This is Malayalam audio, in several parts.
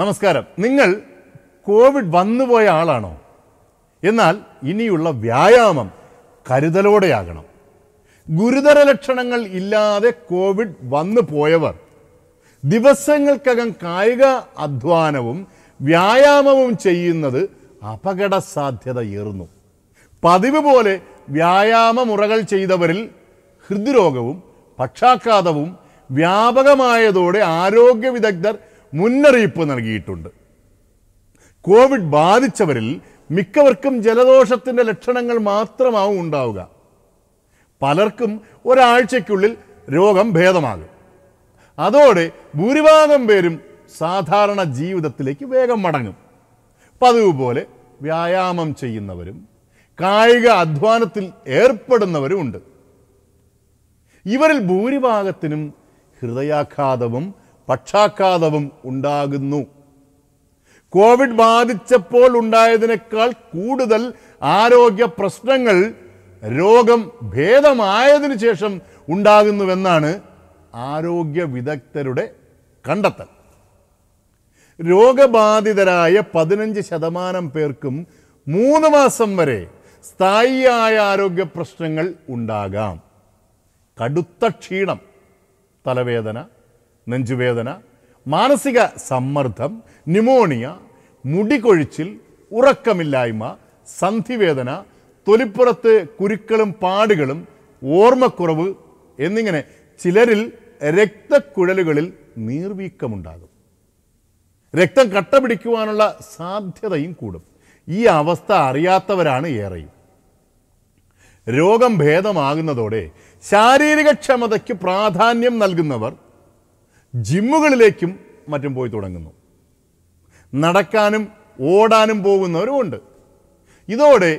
നമസ്കാരം നിങ്ങൾ കോവിഡ് വന്നുപോയ ആളാണോ എന്നാൽ ഇനിയുള്ള വ്യായാമം കരുതലോടെയാകണം ഗുരുതര ലക്ഷണങ്ങൾ ഇല്ലാതെ കോവിഡ് വന്നു പോയവർ ദിവസങ്ങൾക്കകം കായിക അധ്വാനവും വ്യായാമവും ചെയ്യുന്നത് അപകട സാധ്യത ഏറുന്നു പതിവ് പോലെ വ്യായാമമുറകൾ ചെയ്തവരിൽ ഹൃദ്രോഗവും പക്ഷാഘാതവും വ്യാപകമായതോടെ ആരോഗ്യ വിദഗ്ധർ മുന്നറിയിപ്പ് നൽകിയിട്ടുണ്ട് കോവിഡ് ബാധിച്ചവരിൽ മിക്കവർക്കും ജലദോഷത്തിൻ്റെ ലക്ഷണങ്ങൾ മാത്രമാവും ഉണ്ടാവുക പലർക്കും ഒരാഴ്ചയ്ക്കുള്ളിൽ രോഗം ഭേദമാകും അതോടെ ഭൂരിഭാഗം പേരും സാധാരണ ജീവിതത്തിലേക്ക് വേഗം മടങ്ങും പതിവ് പോലെ വ്യായാമം ചെയ്യുന്നവരും കായിക അധ്വാനത്തിൽ ഏർപ്പെടുന്നവരും ഉണ്ട് ഇവരിൽ ഭൂരിഭാഗത്തിനും ഹൃദയാഘാതവും പക്ഷാഘാതവും ഉണ്ടാകുന്നു കോവിഡ് ബാധിച്ചപ്പോൾ ഉണ്ടായതിനേക്കാൾ കൂടുതൽ ആരോഗ്യ പ്രശ്നങ്ങൾ രോഗം ഭേദമായതിനു ശേഷം ഉണ്ടാകുന്നുവെന്നാണ് ആരോഗ്യ വിദഗ്ധരുടെ കണ്ടെത്തൽ രോഗബാധിതരായ പതിനഞ്ച് ശതമാനം പേർക്കും മൂന്ന് മാസം വരെ സ്ഥായിയായ ആരോഗ്യ പ്രശ്നങ്ങൾ ഉണ്ടാകാം കടുത്ത ക്ഷീണം തലവേദന നെഞ്ചുവേദന മാനസിക സമ്മർദ്ദം ന്യൂമോണിയ മുടികൊഴിച്ചിൽ ഉറക്കമില്ലായ്മ സന്ധിവേദന തൊലിപ്പുറത്ത് കുരുക്കളും പാടുകളും ഓർമ്മക്കുറവ് എന്നിങ്ങനെ ചിലരിൽ രക്തക്കുഴലുകളിൽ നീർവീക്കമുണ്ടാകും രക്തം കട്ട പിടിക്കുവാനുള്ള സാധ്യതയും കൂടും ഈ അവസ്ഥ അറിയാത്തവരാണ് ഏറെയും രോഗം ഭേദമാകുന്നതോടെ ശാരീരികക്ഷമതയ്ക്ക് പ്രാധാന്യം നൽകുന്നവർ ജിമ്മുകളിലേക്കും മറ്റും പോയി തുടങ്ങുന്നു നടക്കാനും ഓടാനും പോകുന്നവരുമുണ്ട് ഇതോടെ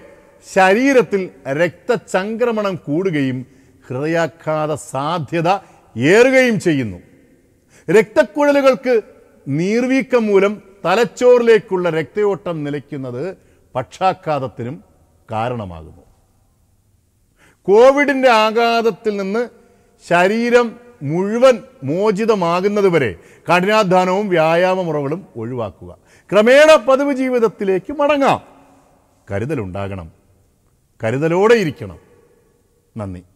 ശരീരത്തിൽ രക്തചംക്രമണം കൂടുകയും ഹൃദയാഘാത സാധ്യത ഏറുകയും ചെയ്യുന്നു രക്തക്കുഴലുകൾക്ക് നീർവീക്കം മൂലം തലച്ചോറിലേക്കുള്ള രക്തയോട്ടം നിലയ്ക്കുന്നത് പക്ഷാഘാതത്തിനും കാരണമാകുന്നു കോവിഡിൻ്റെ ആഘാതത്തിൽ നിന്ന് ശരീരം മുഴുവൻ മോചിതമാകുന്നത് വരെ കഠിനാധ്വാനവും മുറകളും ഒഴിവാക്കുക ക്രമേണ പതിവ് ജീവിതത്തിലേക്ക് മടങ്ങാം കരുതലുണ്ടാകണം കരുതലോടെ ഇരിക്കണം നന്ദി